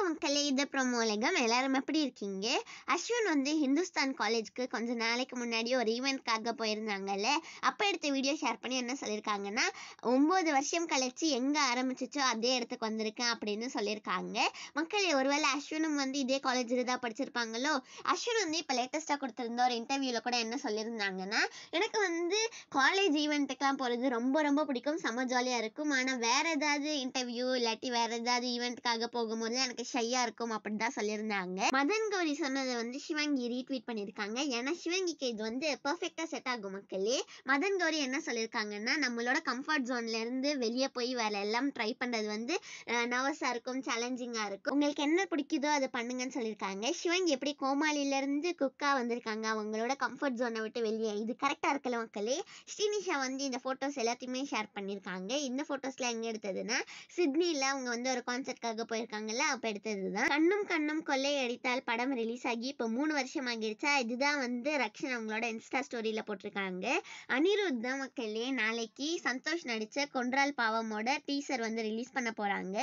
வணக்கம் மக்களே இது பிரமோலகம் எல்லாரும் எப்படி இருக்கீங்க அஸ்வின் வந்து ஹிந்துஸ்தான் காலேஜ்க்கு கொஞ்சம் நாளைக்கு முன்னாடி ஒரு ஈவெண்ட்காக போயிருந்தாங்கல்ல அப்போ எடுத்த வீடியோ ஷேர் பண்ணி என்ன சொல்லியிருக்காங்கன்னா ஒம்பது வருஷம் கழிச்சு எங்கே ஆரம்பிச்சிச்சோ அதே இடத்துக்கு வந்திருக்கேன் அப்படின்னு சொல்லியிருக்காங்க மக்களே ஒருவேளை அஸ்வினும் வந்து இதே காலேஜில் தான் படிச்சிருப்பாங்களோ அஸ்வின் வந்து இப்போ லேட்டஸ்ட்டாக கொடுத்துருந்த ஒரு இன்டர்வியூவில் கூட என்ன சொல்லியிருந்தாங்கன்னா எனக்கு வந்து காலேஜ் ஈவெண்ட்டுக்கெலாம் போகிறது ரொம்ப ரொம்ப பிடிக்கும் செம்ம ஜாலியாக இருக்கும் ஆனால் வேறு ஏதாவது இன்டர்வியூ இல்லாட்டி வேறு ஏதாவது ஈவெண்ட்டுக்காக போகும்போது எனக்கு ஷையா இருக்கும் அப்படின்னு தான் சொல்லியிருந்தாங்க மதன் கௌரி சொன்னதை வந்து சிவங்கி ரீட்வீட் பண்ணியிருக்காங்க ஏன்னா சிவங்கிக்கு இது வந்து பர்ஃபெக்டா செட் ஆகும் மக்களே மதன் கௌரி என்ன சொல்லியிருக்காங்கன்னா நம்மளோட கம்ஃபர்ட் ஜோன்ல இருந்து வெளியே போய் வேற எல்லாம் ட்ரை பண்றது வந்து நர்வஸாக இருக்கும் சேலஞ்சிங்கா இருக்கும் உங்களுக்கு என்ன பிடிக்குதோ அதை பண்ணுங்கன்னு சொல்லியிருக்காங்க சிவங்கி எப்படி கோமாளில இருந்து குக்கா வந்திருக்காங்க அவங்களோட கம்ஃபர்ட் ஜோனை விட்டு வெளியே இது கரெக்டாக இருக்கல மக்களே ஸ்ரீனிஷா வந்து இந்த ஃபோட்டோஸ் எல்லாத்தையுமே ஷேர் பண்ணியிருக்காங்க இந்த ஃபோட்டோஸ்லாம் எங்கே எடுத்ததுன்னா சிட்னியில் அவங்க வந்து ஒரு கான்சர்ட்காக போயிருக்காங்கல்ல அப்போ எடுத்தது தான் கண்ணும் கண்ணும் கொள்ளை அடித்தால் படம் ரிலீஸ் ஆகி இப்போ மூணு வருஷம் ஆகிடுச்சா இதுதான் வந்து ரக்ஷன் அவங்களோட இன்ஸ்டா ஸ்டோரியில் போட்டிருக்காங்க அனிருத் தான் மக்களே நாளைக்கு சந்தோஷ் நடித்த கொன்றால் பாவமோட டீசர் வந்து ரிலீஸ் பண்ண போகிறாங்க